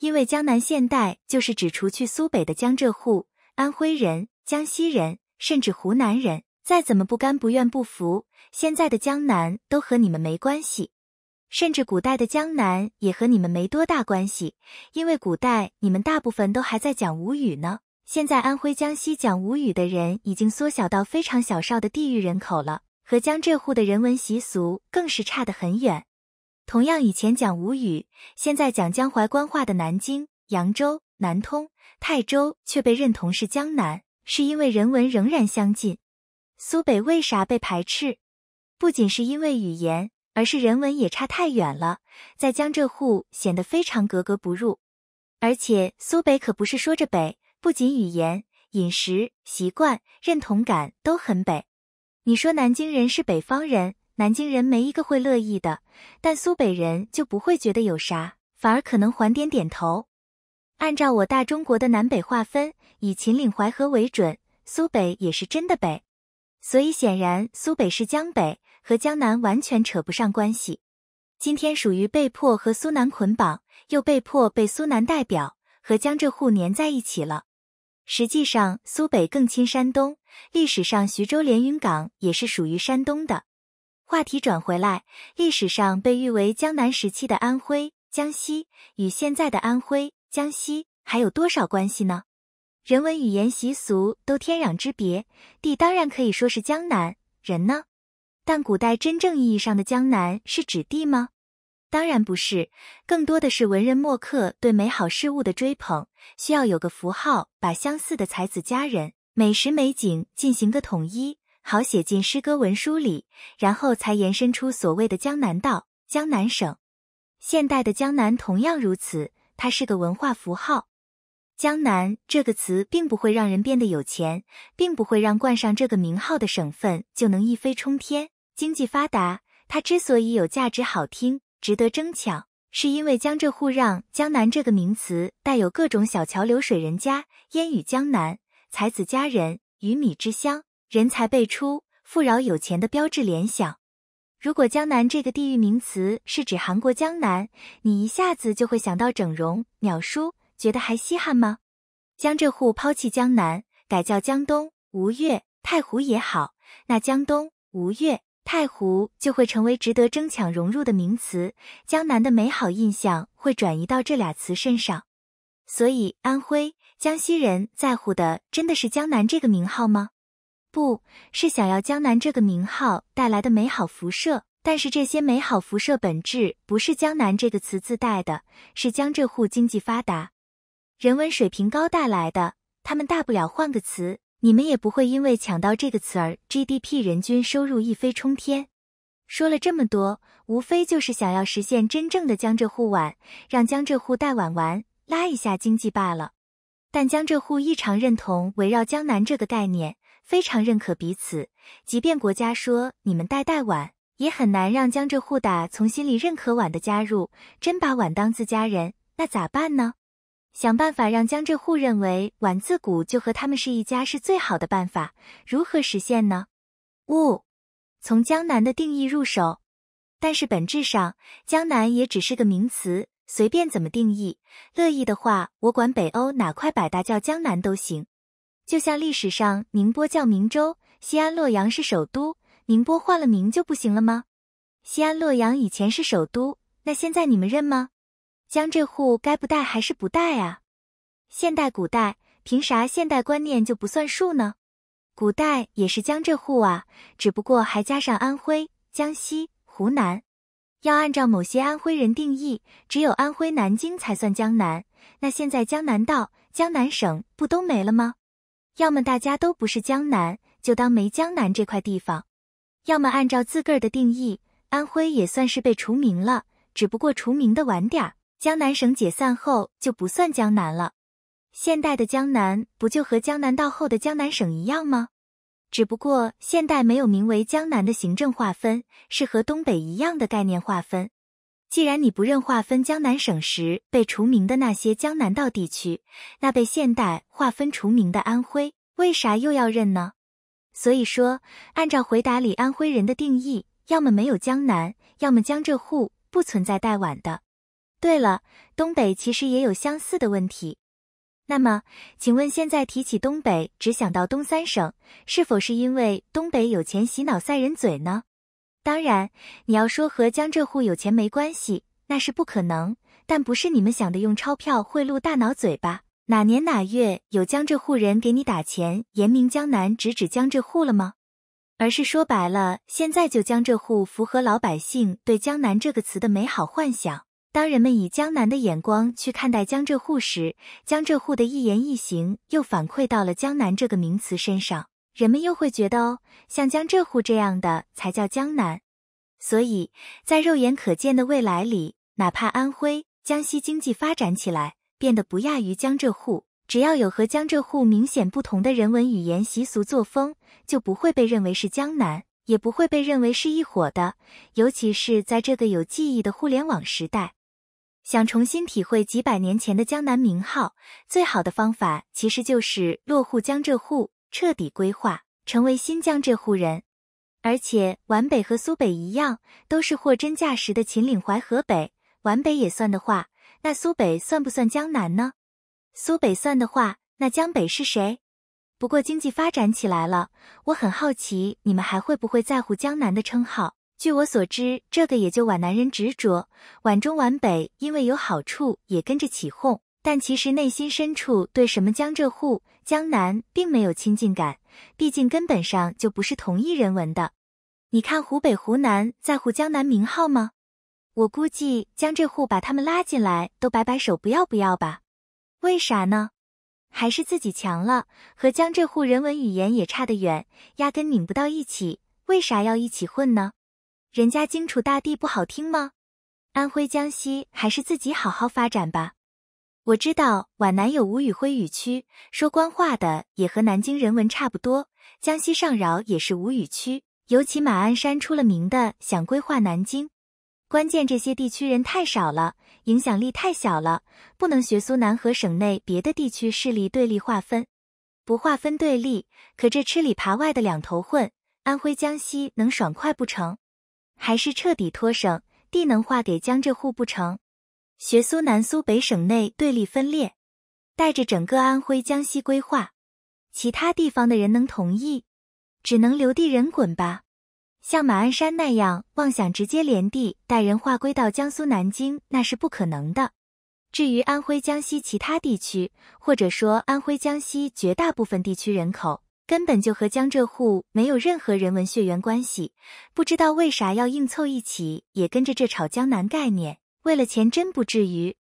因为江南现代就是指除去苏北的江浙沪、安徽人、江西人，甚至湖南人，再怎么不甘、不愿、不服，现在的江南都和你们没关系，甚至古代的江南也和你们没多大关系，因为古代你们大部分都还在讲吴语呢。现在安徽、江西讲吴语的人已经缩小到非常小少的地域人口了，和江浙沪的人文习俗更是差得很远。同样，以前讲吴语，现在讲江淮官话的南京、扬州、南通、泰州却被认同是江南，是因为人文仍然相近。苏北为啥被排斥？不仅是因为语言，而是人文也差太远了，在江浙沪显得非常格格不入。而且苏北可不是说着北，不仅语言、饮食、习惯、认同感都很北，你说南京人是北方人？南京人没一个会乐意的，但苏北人就不会觉得有啥，反而可能还点点头。按照我大中国的南北划分，以秦岭淮河为准，苏北也是真的北，所以显然苏北是江北，和江南完全扯不上关系。今天属于被迫和苏南捆绑，又被迫被苏南代表和江浙沪粘在一起了。实际上，苏北更亲山东，历史上徐州连云港也是属于山东的。话题转回来，历史上被誉为江南时期的安徽、江西，与现在的安徽、江西还有多少关系呢？人文、语言、习俗都天壤之别，地当然可以说是江南，人呢？但古代真正意义上的江南是指地吗？当然不是，更多的是文人墨客对美好事物的追捧，需要有个符号把相似的才子佳人、美食美景进行个统一。好写进诗歌文书里，然后才延伸出所谓的江南道、江南省。现代的江南同样如此，它是个文化符号。江南这个词并不会让人变得有钱，并不会让冠上这个名号的省份就能一飞冲天、经济发达。它之所以有价值、好听、值得争抢，是因为江浙沪让江南这个名词带有各种小桥流水人家、烟雨江南、才子佳人、鱼米之乡。人才辈出、富饶有钱的标志联想。如果“江南”这个地域名词是指韩国江南，你一下子就会想到整容、鸟叔，觉得还稀罕吗？江浙沪抛弃江南，改叫江东、吴越、太湖也好，那江东、吴越、太湖就会成为值得争抢融入的名词，江南的美好印象会转移到这俩词身上。所以，安徽、江西人在乎的真的是江南这个名号吗？不是想要江南这个名号带来的美好辐射，但是这些美好辐射本质不是江南这个词自带的，是江浙沪经济发达、人文水平高带来的。他们大不了换个词，你们也不会因为抢到这个词而 GDP 人均收入一飞冲天。说了这么多，无非就是想要实现真正的江浙沪皖，让江浙沪带碗玩，拉一下经济罢了。但江浙沪异常认同围绕江南这个概念。非常认可彼此，即便国家说你们代代碗，也很难让江浙沪打从心里认可碗的加入，真把碗当自家人，那咋办呢？想办法让江浙沪认为碗自古就和他们是一家，是最好的办法。如何实现呢？物，从江南的定义入手。但是本质上，江南也只是个名词，随便怎么定义，乐意的话，我管北欧哪块百搭叫江南都行。就像历史上宁波叫明州，西安洛阳是首都，宁波换了名就不行了吗？西安洛阳以前是首都，那现在你们认吗？江浙沪该不带还是不带啊？现代古代凭啥现代观念就不算数呢？古代也是江浙沪啊，只不过还加上安徽、江西、湖南。要按照某些安徽人定义，只有安徽南京才算江南，那现在江南道、江南省不都没了吗？要么大家都不是江南，就当没江南这块地方；要么按照自个儿的定义，安徽也算是被除名了，只不过除名的晚点儿。江南省解散后就不算江南了。现代的江南不就和江南道后的江南省一样吗？只不过现代没有名为江南的行政划分，是和东北一样的概念划分。既然你不认划分江南省时被除名的那些江南道地区，那被现代划分除名的安徽，为啥又要认呢？所以说，按照回答里安徽人的定义，要么没有江南，要么江浙沪不存在带皖的。对了，东北其实也有相似的问题。那么，请问现在提起东北只想到东三省，是否是因为东北有钱洗脑塞人嘴呢？当然，你要说和江浙沪有钱没关系，那是不可能。但不是你们想的用钞票贿赂大脑嘴巴。哪年哪月有江浙沪人给你打钱，言明江南直指江浙沪了吗？而是说白了，现在就江浙沪符合老百姓对江南这个词的美好幻想。当人们以江南的眼光去看待江浙沪时，江浙沪的一言一行又反馈到了江南这个名词身上。人们又会觉得哦，像江浙沪这样的才叫江南。所以在肉眼可见的未来里，哪怕安徽、江西经济发展起来，变得不亚于江浙沪，只要有和江浙沪明显不同的人文、语言、习俗、作风，就不会被认为是江南，也不会被认为是一伙的。尤其是在这个有记忆的互联网时代，想重新体会几百年前的江南名号，最好的方法其实就是落户江浙沪。彻底规划，成为新疆这户人，而且皖北和苏北一样，都是货真价实的秦岭淮河北。皖北也算的话，那苏北算不算江南呢？苏北算的话，那江北是谁？不过经济发展起来了，我很好奇你们还会不会在乎江南的称号？据我所知，这个也就皖南人执着，皖中、皖北因为有好处也跟着起哄。但其实内心深处对什么江浙沪、江南并没有亲近感，毕竟根本上就不是同一人文的。你看湖北、湖南在乎江南名号吗？我估计江浙沪把他们拉进来都摆摆手不要不要吧。为啥呢？还是自己强了，和江浙沪人文语言也差得远，压根拧不到一起。为啥要一起混呢？人家荆楚大地不好听吗？安徽、江西还是自己好好发展吧。我知道皖南有吴语徽语区，说官话的也和南京人文差不多。江西上饶也是吴语区，尤其马鞍山出了名的想规划南京。关键这些地区人太少了，影响力太小了，不能学苏南和省内别的地区势力对立划分。不划分对立，可这吃里扒外的两头混，安徽江西能爽快不成？还是彻底脱省，地能划给江浙沪不成？学苏南苏北省内对立分裂，带着整个安徽江西规划，其他地方的人能同意，只能留地人滚吧。像马鞍山那样妄想直接连地带人划归到江苏南京，那是不可能的。至于安徽江西其他地区，或者说安徽江西绝大部分地区人口，根本就和江浙沪没有任何人文血缘关系，不知道为啥要硬凑一起，也跟着这炒江南概念。为了钱，真不至于。